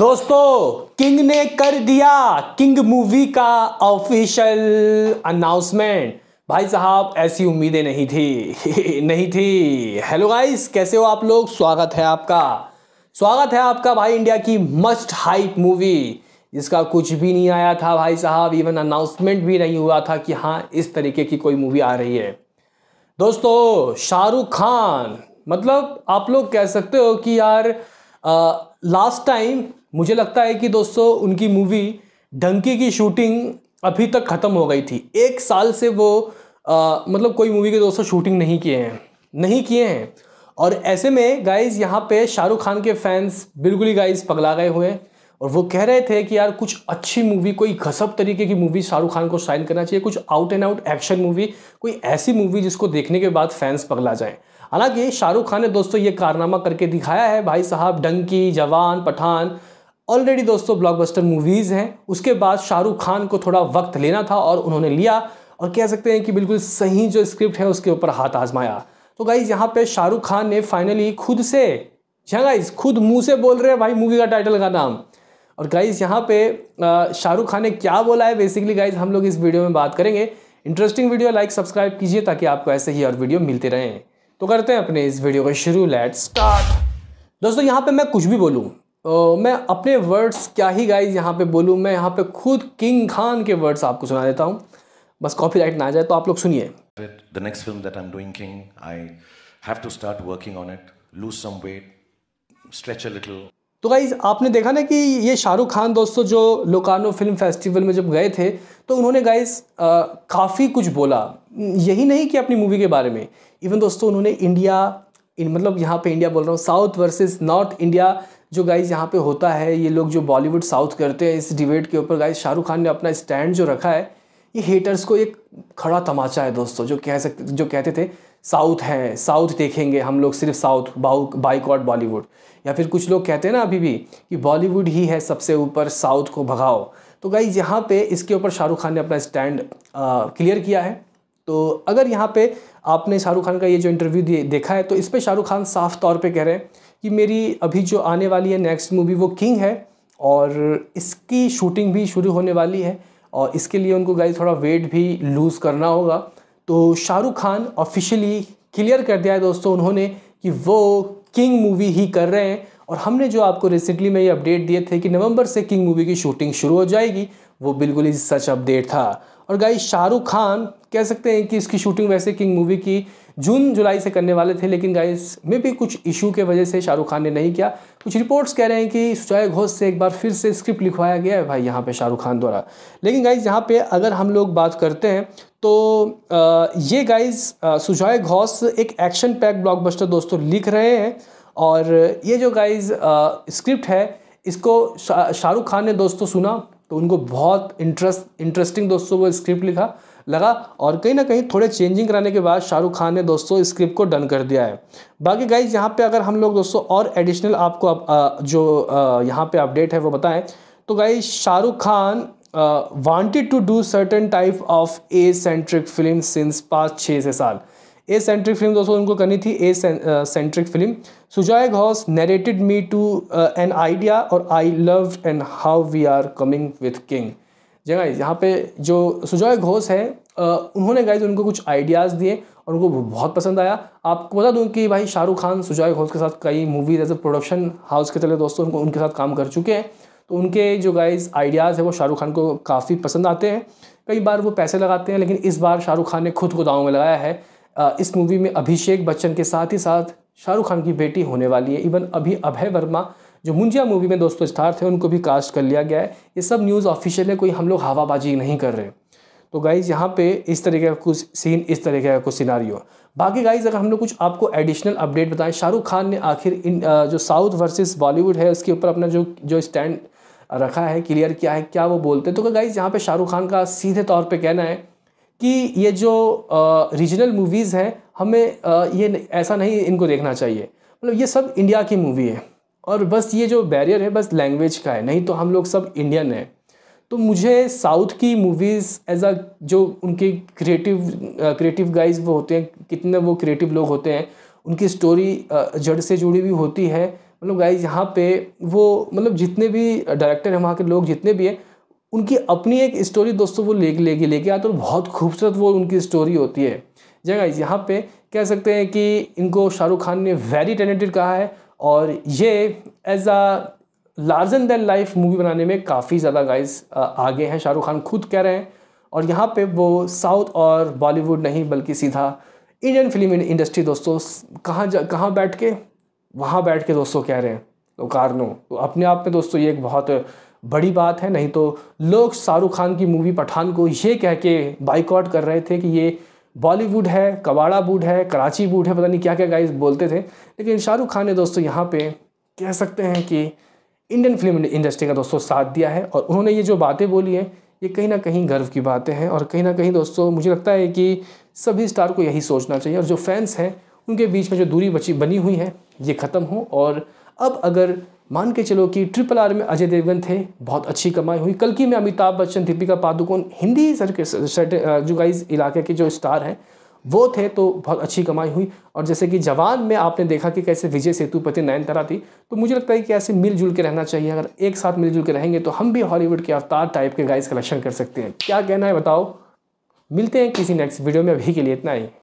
दोस्तों किंग ने कर दिया किंग मूवी का ऑफिशियल अनाउंसमेंट भाई साहब ऐसी उम्मीदें नहीं थी नहीं थी हेलो गाइस कैसे हो आप लोग स्वागत है आपका स्वागत है आपका भाई इंडिया की मस्ट हाइप मूवी इसका कुछ भी नहीं आया था भाई साहब इवन अनाउंसमेंट भी नहीं हुआ था कि हाँ इस तरीके की कोई मूवी आ रही है दोस्तों शाहरुख खान मतलब आप लोग कह सकते हो कि यार लास्ट टाइम मुझे लगता है कि दोस्तों उनकी मूवी ढंकी की शूटिंग अभी तक ख़त्म हो गई थी एक साल से वो आ, मतलब कोई मूवी के दोस्तों शूटिंग नहीं किए हैं नहीं किए हैं और ऐसे में गाइज यहाँ पे शाहरुख खान के फैंस बिल्कुल ही गाइज पगला गए हुए हैं और वो कह रहे थे कि यार कुछ अच्छी मूवी कोई घसब तरीके की मूवी शाहरुख खान को साइन करना चाहिए कुछ out and out action movie कोई ऐसी मूवी जिसको देखने के बाद फैंस पगला जाएं हालांकि शाहरुख खान ने दोस्तों ये कारनामा करके दिखाया है भाई साहब डंकी जवान पठान ऑलरेडी दोस्तों ब्लॉकबस्टर मूवीज़ हैं उसके बाद शाहरुख खान को थोड़ा वक्त लेना था और उन्होंने लिया और कह सकते हैं कि बिल्कुल सही जो स्क्रिप्ट है उसके ऊपर हाथ आजमाया तो गाइज यहाँ पे शाहरुख खान ने फाइनली खुद से जहाँ गाइज खुद मुंह से बोल रहे हैं भाई मूवी का टाइटल का नाम और गाइज यहाँ पे शाहरुख खान ने क्या बोला है बेसिकली गाइज हम लोग इस वीडियो में बात करेंगे इंटरेस्टिंग वीडियो लाइक सब्सक्राइब कीजिए ताकि आपको ऐसे ही और वीडियो मिलते रहें तो करते हैं अपने इस वीडियो को शुरू लेट स्टार्ट दोस्तों यहाँ पे मैं कुछ भी बोलूँ ओ, मैं अपने वर्ड्स क्या ही गाइज यहाँ पे बोलूँ मैं यहाँ पे खुद किंग खान के वर्ड्स आपको सुना देता हूँ बस कॉपीराइट ना आ जाए तो आप लोग सुनिए the next film that I am doing King I have to start working on it lose some weight stretch a little तो गाइज आपने देखा ना कि ये शाहरुख खान दोस्तों जो लोकानो फिल्म फेस्टिवल में जब गए थे तो उन्होंने गाइज काफ़ी कुछ बोला यही नहीं कि अपनी मूवी के बारे में इवन दोस्तों उन्होंने इंडिया इन मतलब यहाँ पे इंडिया बोल रहा हूँ साउथ वर्सेस नॉर्थ इंडिया जो गाइज यहाँ पे होता है ये लोग जो बॉलीवुड साउथ करते हैं इस डिबेट के ऊपर गाइज शाहरुख खान ने अपना स्टैंड जो रखा है ये हेटर्स को एक खड़ा तमाचा है दोस्तों जो कह सकते जो कहते थे साउथ है साउथ देखेंगे हम लोग सिर्फ साउथ बाइकआउट बॉलीवुड या फिर कुछ लोग कहते हैं ना अभी भी कि बॉलीवुड ही है सबसे ऊपर साउथ को भगाओ तो गाइज यहाँ पे इसके ऊपर शाहरुख खान ने अपना स्टैंड क्लियर किया है तो अगर यहाँ पे आपने शाहरुख खान का ये जो इंटरव्यू देखा है तो इस पर शाहरुख खान साफ तौर पे कह रहे हैं कि मेरी अभी जो आने वाली है नेक्स्ट मूवी वो किंग है और इसकी शूटिंग भी शुरू होने वाली है और इसके लिए उनको गाइज थोड़ा वेट भी लूज़ करना होगा तो शाहरुख खान ऑफिशियली क्लियर कर दिया है दोस्तों उन्होंने कि वो किंग मूवी ही कर रहे हैं और हमने जो आपको रिसेंटली में ये अपडेट दिए थे कि नवंबर से किंग मूवी की शूटिंग शुरू हो जाएगी वो बिल्कुल ही सच अपडेट था और गाई शाहरुख खान कह सकते हैं कि इसकी शूटिंग वैसे किंग मूवी की जून जुलाई से करने वाले थे लेकिन गाइस में भी कुछ इशू के वजह से शाहरुख खान ने नहीं किया कुछ रिपोर्ट्स कह रहे हैं कि सुचाय घोष से एक बार फिर से स्क्रिप्ट लिखवाया गया है भाई यहाँ पे शाहरुख खान द्वारा लेकिन गाइस यहाँ पे अगर हम लोग बात करते हैं तो आ, ये गाइज सुजाय घोष एक एक्शन पैक ब्लॉकबस्टर दोस्तों लिख रहे हैं और ये जो गाइज स्क्रिप्ट है इसको शा, शाहरुख खान ने दोस्तों सुना तो उनको बहुत इंटरेस्ट इंटरेस्टिंग दोस्तों वो स्क्रिप्ट लिखा लगा और कहीं ना कहीं थोड़े चेंजिंग कराने के बाद शाहरुख खान ने दोस्तों स्क्रिप्ट को डन कर दिया है बाकी गाइज यहाँ पे अगर हम लोग दोस्तों और एडिशनल आपको आप, आ, जो यहाँ पे अपडेट है वो बताएं तो guys Shahrukh Khan wanted to do certain type of a centric film since पाँच छः से साल ए सेंट्रिक फिल्म दोस्तों उनको करनी थी a centric film Sujoy Ghosh narrated me to an idea और I love and how we are coming with King जगह यहाँ पे जो सुजाय घोष है उन्होंने गाइज उनको कुछ आइडियाज़ दिए और उनको बहुत पसंद आया आपको बता दूं कि भाई शाहरुख खान सुजाय घोष के साथ कई movies as a production house के चले दोस्तों उनको उनके साथ काम कर चुके हैं तो उनके जो गाइज आइडियाज़ है वो शाहरुख खान को काफ़ी पसंद आते हैं कई बार वो पैसे लगाते हैं लेकिन इस बार शाहरुख खान ने खुद को दाव में लगाया है इस मूवी में अभिषेक बच्चन के साथ ही साथ शाहरुख खान की बेटी होने वाली है इवन अभी अभय वर्मा जो मुंजिया मूवी में दोस्तों स्टार थे उनको भी कास्ट कर लिया गया है ये सब न्यूज़ ऑफिशियल है कोई हम लोग हवाबाजी नहीं कर रहे तो गाइज़ यहाँ पे इस तरीके का कुछ सीन इस तरीके का कुछ सिनारी बाकी गाइज़ अगर हम लोग कुछ आपको एडिशनल अपडेट बताएं शाहरुख खान ने आखिर इन जो साउथ वर्सेस बॉलीवुड है उसके ऊपर अपना जो जो स्टैंड रखा है क्लियर किया है क्या वो बोलते हैं तो गाइज़ यहाँ पे शाहरुख खान का सीधे तौर पर कहना है कि ये जो रीजनल मूवीज़ हैं हमें आ, ये ऐसा नहीं इनको देखना चाहिए मतलब ये सब इंडिया की मूवी है और बस ये जो बैरियर है बस लैंग्वेज का है नहीं तो हम लोग सब इंडियन हैं तो मुझे साउथ की मूवीज़ एज अ जो उनके क्रिएटिव क्रिएटिव गाइज वो होते हैं कितने वो क्रिएटिव लोग होते हैं उनकी स्टोरी जड़ से जुड़ी हुई होती है मतलब गाइज यहाँ पे वो मतलब जितने भी डायरेक्टर हैं वहाँ के लोग जितने भी हैं उनकी अपनी एक स्टोरी दोस्तों वो लेके लेके लेके आते और बहुत खूबसूरत वो उनकी स्टोरी होती है जगह हाँ, यहाँ पे कह सकते हैं कि इनको शाहरुख खान ने वेरी टैलेंटेड कहा है और ये as a larger than life movie बनाने में काफ़ी ज़्यादा गाइस आगे हैं शाहरुख खान खुद कह रहे हैं और यहाँ पे वो साउथ और बॉलीवुड नहीं बल्कि सीधा इंडियन फिल्म इंडस्ट्री दोस्तों कहाँ जा कहाँ बैठ के वहाँ बैठ के दोस्तों कह रहे हैं तो कारनो तो अपने आप में दोस्तों ये एक बहुत बड़ी बात है नहीं तो लोग शाहरुख खान की मूवी पठान को ये कह के बाइकआउट कर रहे थे कि ये बॉलीवुड है कबाड़ा बूड है कराची बूड है पता नहीं क्या क्या गाइस बोलते थे लेकिन शाहरुख खान ने दोस्तों यहाँ पे कह सकते हैं कि इंडियन फिल्म इंडस्ट्री का दोस्तों साथ दिया है और उन्होंने ये जो बातें बोली हैं ये कहीं ना कहीं गर्व की बातें हैं और कहीं ना कहीं दोस्तों मुझे लगता है कि सभी स्टार को यही सोचना चाहिए और जो फैंस हैं उनके बीच में जो दूरी बची बनी हुई है ये ख़त्म हो और अब अगर मान के चलो कि ट्रिपल आर में अजय देवगन थे बहुत अच्छी कमाई हुई कल की में अमिताभ बच्चन दीपिका पादुकोण हिंदी सर के सेट जो गाइज इलाके के जो स्टार हैं वो थे तो बहुत अच्छी कमाई हुई और जैसे कि जवान में आपने देखा कि कैसे विजय सेतुपति नयनतारा थी तो मुझे लगता है कि ऐसे मिलजुल के रहना चाहिए अगर एक साथ मिलजुल के रहेंगे तो हम भी हॉलीवुड के अवतार टाइप के गाइज कलेक्शन कर सकते हैं क्या कहना है बताओ मिलते हैं किसी नेक्स्ट वीडियो में अभी के लिए इतना ही